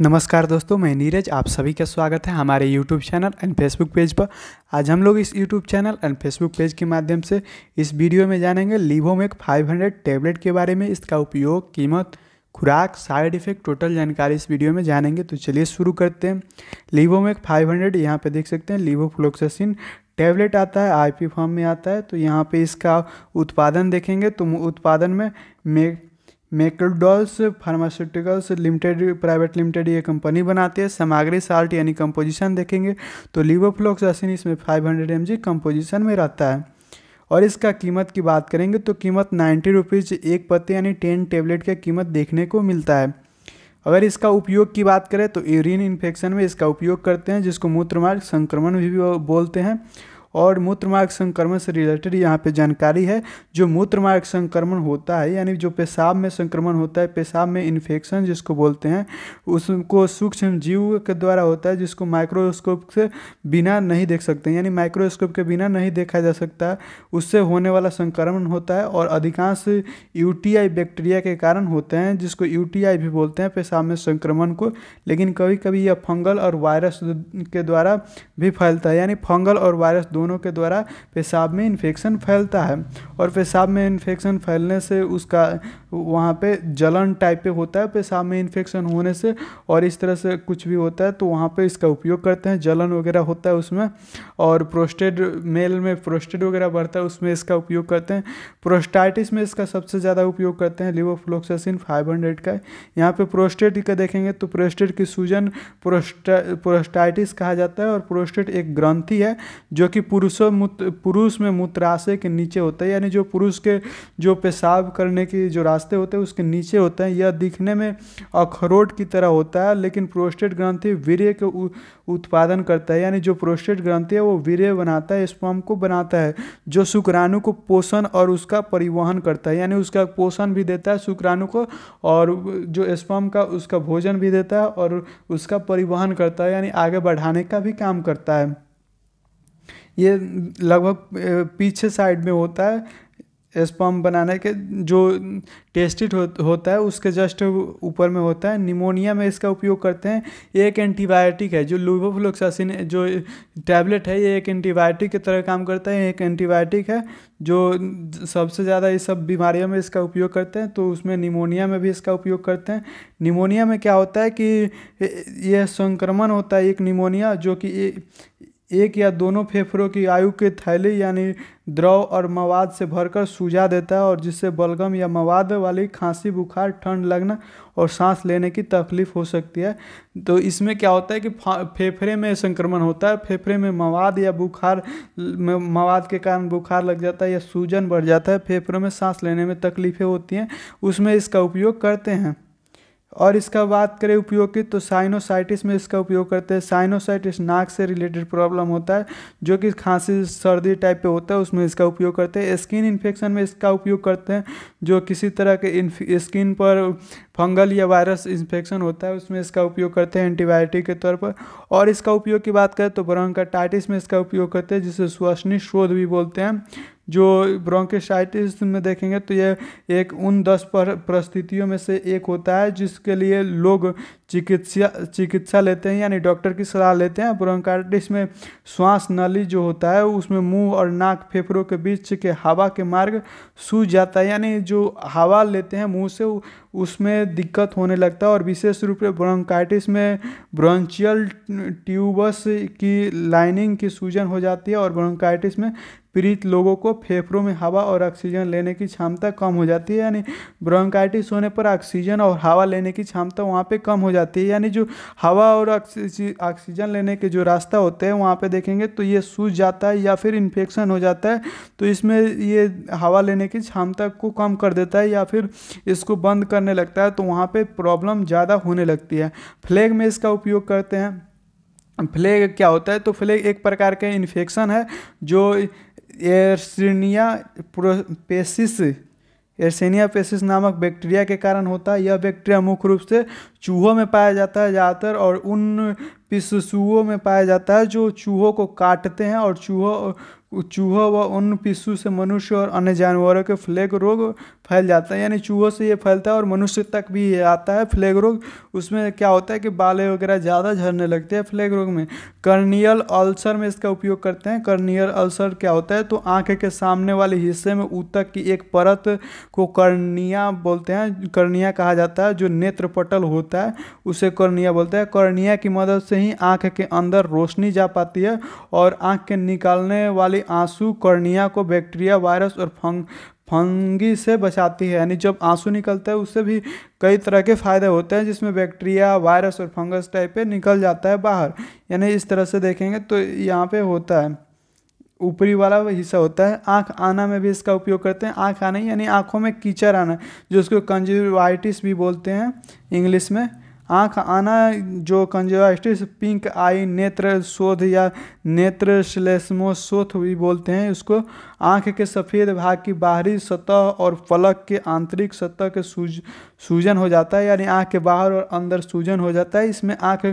नमस्कार दोस्तों मैं नीरज आप सभी का स्वागत है हमारे YouTube channel and Facebook page पर आज हम लोग इस YouTube channel and Facebook page के माध्यम से इस वीडियो में जानेंगे लीवोमेक 500 टैबलेट के बारे में इसका उपयोग कीमत खुराक साइड इफेक्ट टोटल जानकारी इस वीडियो में जानेंगे तो चलिए शुरू करते हैं एक 500 हंड्रेड यहाँ पर देख सकते हैं फ्लोक्सिन टैबलेट आता है आई फॉर्म में आता है तो यहाँ पर इसका उत्पादन देखेंगे तो उत्पादन में मेक मेकडोल्स फार्मास्यूटिकल्स लिमिटेड प्राइवेट लिमिटेड ये कंपनी बनाती है सामग्री साल्ट यानी कंपोजिशन देखेंगे तो लिवोफ्लोक्सासिन इसमें 500 हंड्रेड एम कंपोजिशन में रहता है और इसका कीमत की बात करेंगे तो कीमत नाइन्टी रुपीज़ एक पत्ते यानी टेन टेबलेट का कीमत देखने को मिलता है अगर इसका उपयोग की बात करें तो यूरिन इन्फेक्शन में इसका उपयोग करते हैं जिसको मूत्रमार्ग संक्रमण भी बोलते हैं और मूत्रमार्ग संक्रमण से रिलेटेड यहाँ पे जानकारी है जो मूत्रमार्ग संक्रमण होता है यानी जो पेशाब में संक्रमण होता है पेशाब में इन्फेक्शन जिसको बोलते हैं उसको सूक्ष्म जीव के द्वारा होता है जिसको माइक्रोस्कोप से बिना नहीं देख सकते यानी माइक्रोस्कोप के बिना नहीं देखा जा सकता उससे होने वाला संक्रमण होता है और अधिकांश यूटीआई बैक्टीरिया के कारण होते हैं जिसको यू भी बोलते हैं पेशाब में संक्रमण को लेकिन कभी कभी यह फंगल और वायरस के द्वारा भी फैलता है यानी फंगल और वायरस दोनों दोनों के द्वारा पेशाब में इन्फेक्शन फैलता है और पेशाब में इन्फेक्शन फैलने से उसका वहाँ पे जलन टाइप पे होता है पेशाब में इन्फेक्शन होने से और इस तरह से कुछ भी होता है तो वहाँ पे इसका उपयोग करते हैं जलन वगैरह होता है उसमें और प्रोस्टेट मेल में प्रोस्टेट वगैरह बढ़ता है उसमें इसका उपयोग करते हैं प्रोस्टाइटिस में इसका सबसे ज़्यादा उपयोग करते हैं लिवोफ्लोक्सासिन फाइव हंड्रेड का यहाँ पर प्रोस्टेट का देखेंगे तो प्रोस्टेट की सूजन प्रोस्टा प्रोस्टाइटिस कहा जाता है और प्रोस्टेट एक ग्रंथि है जो कि पुरुषों पुरुष में मूत्राशय के नीचे होता है यानी जो पुरुष के जो पेशाब करने की जो रास्ते रास्ते होते हैं उसके नीचे होते हैं यह दिखने में अखरोट की तरह होता है लेकिन प्रोस्टेट ग्रंथि वीर्य के उत्पादन करता है यानी जो प्रोस्टेट ग्रंथि है वो वीर्य बनाता है स्पम को बनाता है जो शुक्राणु को पोषण और उसका परिवहन करता है यानी उसका पोषण भी देता है शुक्राणु को और जो स्पम का उसका भोजन भी देता है और उसका परिवहन करता है यानी आगे बढ़ाने का भी काम करता है ये लगभग पीछे साइड में होता है स्पम बनाने के जो टेस्टिड हो, होता है उसके जस्ट ऊपर में होता है निमोनिया में इसका उपयोग करते हैं एक एंटीबायोटिक है जो लुबोफ्लोक्सासिन जो टैबलेट है ये एक एंटीबायोटिक की तरह काम करता है एक एंटीबायोटिक है जो सबसे ज़्यादा ये सब बीमारियों में इसका उपयोग करते हैं तो उसमें निमोनिया में भी इसका उपयोग करते हैं निमोनिया में क्या होता है कि यह संक्रमण होता है एक निमोनिया जो कि एक या दोनों फेफड़ों की आयु के थैले यानी द्रव और मवाद से भरकर सूजा देता है और जिससे बलगम या मवाद वाली खांसी बुखार ठंड लगना और सांस लेने की तकलीफ हो सकती है तो इसमें क्या होता है कि फेफड़े में संक्रमण होता है फेफड़े में मवाद या बुखार मवाद के कारण बुखार लग जाता है या सूजन बढ़ जाता है फेफड़ों में सांस लेने में तकलीफ़ें होती हैं उसमें इसका उपयोग करते हैं और इसका बात करें उपयोग की तो साइनोसाइटिस में इसका उपयोग करते हैं साइनोसाइटिस नाक से रिलेटेड प्रॉब्लम होता है जो कि खांसी सर्दी टाइप पे होता है उसमें इसका उपयोग करते हैं स्किन इन्फेक्शन में इसका उपयोग करते हैं जो किसी तरह के स्किन पर फंगल या वायरस इन्फेक्शन होता है उसमें इसका उपयोग करते हैं एंटीबायोटिक के तौर पर और इसका उपयोग की बात करें तो ब्रोंकाटाइटिस में इसका उपयोग करते हैं जिसे श्वसनी शोध भी बोलते हैं जो ब्रोंकेसाइटिस में देखेंगे तो ये एक उन दस पर परिस्थितियों में से एक होता है जिसके लिए लोग चिकित्सा चिकित्सा लेते हैं यानी डॉक्टर की सलाह लेते हैं ब्रोंकाइटिस में श्वास नली जो होता है उसमें मुंह और नाक फेफड़ों के बीच के हवा के मार्ग सूज जाता है यानी जो हवा लेते हैं मुंह से उसमें दिक्कत होने लगता है और विशेष रूप से ब्रोंकाइटिस में ब्रोंचियल ट्यूबस की लाइनिंग की सूजन हो जाती है और ब्रोंकाइटिस में पीड़ित लोगों को फेफड़ों में हवा और ऑक्सीजन लेने की क्षमता कम हो जाती है यानी ब्रोंकाइटिस होने पर ऑक्सीजन और हवा लेने की क्षमता वहाँ पे कम हो जाती है यानी जो हवा और ऑक्सीजन लेने के जो रास्ता होते हैं वहाँ पे देखेंगे तो ये सूज जाता है या फिर इन्फेक्शन हो जाता है तो इसमें ये हवा लेने की क्षमता को कम कर देता है या फिर इसको बंद करने लगता है तो वहाँ पर प्रॉब्लम ज़्यादा होने लगती है फ्लैग में इसका उपयोग करते हैं फ्लेग क्या होता है तो फ्लेग एक प्रकार का इन्फेक्शन है जो एरसिनिया पेसिस एरसेनिया पेसिस नामक बैक्टीरिया के कारण होता है यह बैक्टीरिया मुख्य रूप से चूहों में पाया जाता है ज़्यादातर और उन पिसुओं में पाया जाता है जो चूहों को काटते हैं और चूहों चूहों व उन पिसु से मनुष्य और अन्य जानवरों के फ्लैग रोग फैल जाता है यानी चूहों से ये फैलता है और मनुष्य तक भी ये आता है फ्लैग रोग उसमें क्या होता है कि बाले वगैरह ज़्यादा झड़ने लगते हैं फ्लैग रोग में कर्नियल अल्सर में इसका उपयोग करते हैं कर्नियल अल्सर क्या होता है तो आँख के सामने वाले हिस्से में ऊतक की एक परत को कर्निया बोलते हैं कर्निया कहा जाता है जो नेत्रपटल होता होता है उसे कर्निया बोलते हैं कर्निया की मदद से ही आँख के अंदर रोशनी जा पाती है और आँख के निकालने वाली आंसू कर्निया को बैक्टीरिया वायरस और फंग फंगी से बचाती है यानी जब आंसू निकलता है उससे भी कई तरह के फ़ायदे होते हैं जिसमें बैक्टीरिया वायरस और फंगस टाइप पे निकल जाता है बाहर यानी इस तरह से देखेंगे तो यहाँ पे होता है ऊपरी वाला हिस्सा होता है आँख आना में भी इसका उपयोग करते हैं आँख आना यानी आँखों में कीचड़ आना जिसको कंजवाइटिस भी बोलते हैं इंग्लिश में आँख आना जो कंजवाइटिस पिंक आई नेत्र शोध या नेत्र श्लेष्मोशोथ भी बोलते हैं उसको आँख के सफ़ेद भाग की बाहरी सतह और फलक के आंतरिक सतह के सूज सूजन हो जाता है यानी आँख के बाहर और अंदर सूजन हो जाता है इसमें आँख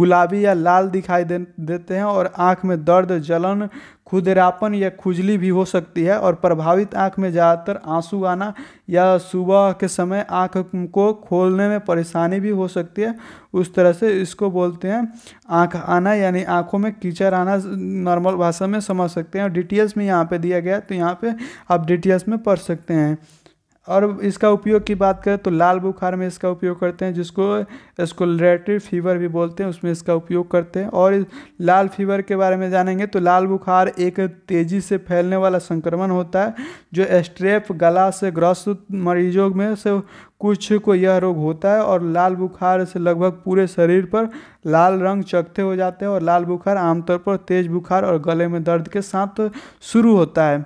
गुलाबी या लाल दिखाई दे देते हैं और आँख में दर्द जलन खुदरापन या खुजली भी हो सकती है और प्रभावित आँख में ज़्यादातर आंसू आना या सुबह के समय आँख को खोलने में परेशानी भी हो सकती है उस तरह से इसको बोलते हैं आँख आना यानी आँखों में कीचड़ आना नॉर्मल भाषा में समझ सकते हैं और डिटेल्स में यहाँ पे दिया गया है तो यहाँ पे आप डिटेल्स में पढ़ सकते हैं और इसका उपयोग की बात करें तो लाल बुखार में इसका उपयोग करते हैं जिसको स्कोलरेटरी फीवर भी बोलते हैं उसमें इसका उपयोग करते हैं और लाल फीवर के बारे में जानेंगे तो लाल बुखार एक तेज़ी से फैलने वाला संक्रमण होता है जो स्ट्रेप गला से ग्रस्त मरीजों में से कुछ को यह रोग होता है और लाल बुखार से लगभग पूरे शरीर पर लाल रंग चकते हो जाते हैं और लाल बुखार आमतौर पर तेज़ बुखार और गले में दर्द के साथ शुरू होता है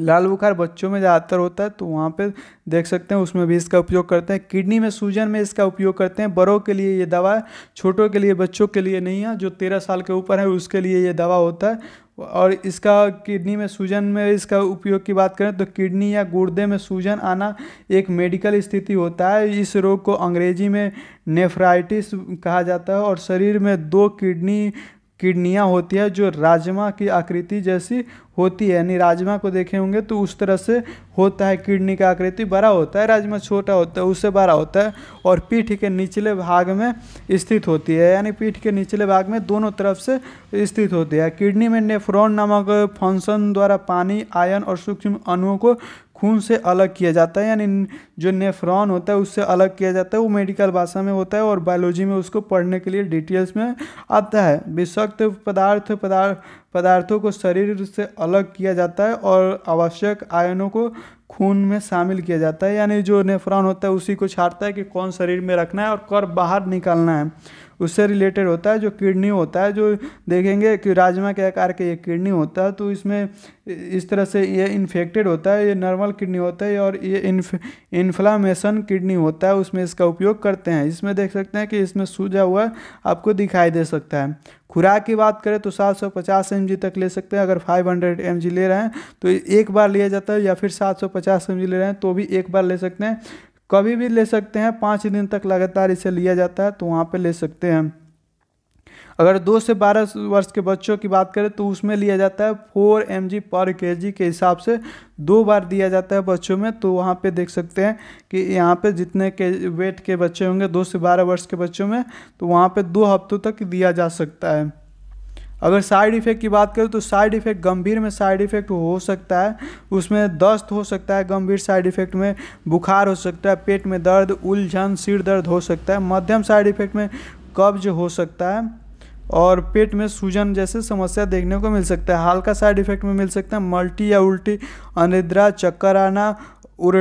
लाल बुखार बच्चों में ज़्यादातर होता है तो वहाँ पे देख सकते हैं उसमें भी इसका उपयोग करते हैं किडनी में सूजन में इसका उपयोग करते हैं बड़ों के लिए ये दवा छोटों के लिए बच्चों के लिए नहीं है जो तेरह साल के ऊपर है उसके लिए ये दवा होता है और इसका किडनी में सूजन में इसका उपयोग की बात करें तो किडनी या गुर्दे में सूजन आना एक मेडिकल स्थिति होता है इस रोग को अंग्रेजी में नेफ्राइटिस कहा जाता है और शरीर में दो किडनी किडनियाँ होती है जो राजमा की आकृति जैसी होती है यानी राजमा को देखे होंगे तो उस तरह से होता है किडनी का आकृति बड़ा होता है राजमा छोटा होता है उससे बड़ा होता है और पीठ के निचले भाग में स्थित होती है यानी पीठ के निचले भाग में दोनों तरफ से स्थित होती है किडनी में नेफ्रॉन नामक फंक्शन द्वारा पानी आयन और सूक्ष्म अणुओं को खून से अलग किया जाता है यानी जो नेफ्रॉन होता है उससे अलग किया जाता है वो मेडिकल भाषा में होता है और बायोलॉजी में उसको पढ़ने के लिए डिटेल्स में आता है विषक्त पदार्थ पदार्थ पदार्थों को शरीर से अलग किया जाता है और आवश्यक आयनों को खून में शामिल किया जाता है यानी जो नेफ्रॉन होता है उसी को छाटता है कि कौन शरीर में रखना है और कर बाहर निकालना है उससे रिलेटेड होता है जो किडनी होता है जो देखेंगे कि राजमा के आकार के ये किडनी होता है तो इसमें इस तरह से ये इन्फेक्टेड होता है ये नॉर्मल किडनी होता है और ये इन्फ इन्फ्लामेशन किडनी होता है उसमें इसका उपयोग करते हैं इसमें देख सकते हैं कि इसमें सूजा हुआ आपको दिखाई दे सकता है खुराक की बात करें तो 750 सौ तक ले सकते हैं अगर 500 हंड्रेड ले रहे हैं तो एक बार लिया जाता है या फिर 750 सौ ले रहे हैं तो भी एक बार ले सकते हैं कभी भी ले सकते हैं पाँच दिन तक लगातार इसे लिया जाता है तो वहाँ पर ले सकते हैं अगर दो से बारह वर्ष के बच्चों की बात करें तो उसमें लिया जाता है फोर एम पर के के हिसाब से दो बार दिया जाता है बच्चों में तो वहाँ पे देख सकते हैं कि यहाँ पे जितने के वेट के बच्चे होंगे दो से बारह वर्ष के बच्चों में तो वहाँ पे दो हफ्तों तक दिया जा सकता है अगर साइड इफ़ेक्ट की बात करें तो साइड इफ़ेक्ट गंभीर में साइड इफ़ेक्ट हो सकता है उसमें दस्त हो सकता है गंभीर साइड इफ़ेक्ट में बुखार हो सकता है पेट में दर्द उलझन सिर दर्द हो सकता है मध्यम साइड इफ़ेक्ट में कब्ज हो सकता है और पेट में सूजन जैसे समस्या देखने को मिल सकता है हल्का साइड इफ़ेक्ट में मिल सकता है मल्टी या उल्टी अनिद्रा चक्कर आना उर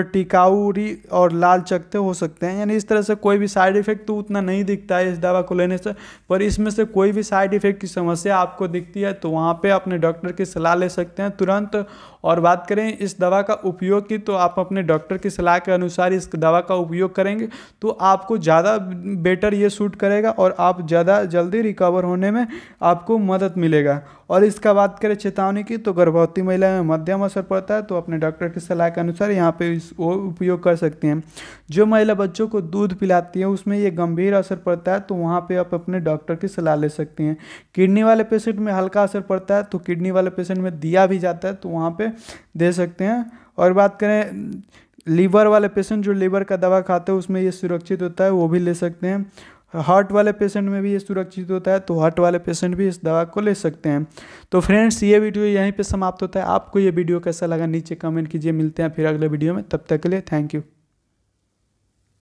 और लाल चकते हो सकते हैं यानी इस तरह से कोई भी साइड इफेक्ट तो उतना नहीं दिखता है इस दवा को लेने से पर इसमें से कोई भी साइड इफेक्ट की समस्या आपको दिखती है तो वहाँ पे अपने डॉक्टर की सलाह ले सकते हैं तुरंत और बात करें इस दवा का उपयोग की तो आप अपने डॉक्टर की सलाह के अनुसार इस दवा का उपयोग करेंगे तो आपको ज़्यादा बेटर ये सूट करेगा और आप ज़्यादा जल्दी रिकवर होने में आपको मदद मिलेगा और इसका बात करें चेतावनी की तो गर्भवती महिला में मध्यम असर पड़ता है तो अपने डॉक्टर की सलाह के अनुसार यहाँ पर पे वो उपयोग कर सकते हैं जो महिला बच्चों को दूध पिलाती है उसमें ये गंभीर असर पड़ता है तो वहाँ पे आप अपने डॉक्टर की सलाह ले सकते हैं किडनी वाले पेशेंट में हल्का असर पड़ता है तो किडनी वाले पेशेंट में दिया भी जाता है तो वहाँ पर दे सकते हैं और बात करें लीवर वाले पेशेंट जो लीवर का दवा खाते हैं उसमें ये सुरक्षित होता है वो भी ले सकते हैं हार्ट वाले पेशेंट में भी ये सुरक्षित होता है तो हार्ट वाले पेशेंट भी इस दवा को ले सकते हैं तो फ्रेंड्स ये वीडियो यहीं पे समाप्त होता है आपको ये वीडियो कैसा लगा नीचे कमेंट कीजिए मिलते हैं फिर अगले वीडियो में तब तक के लिए थैंक यू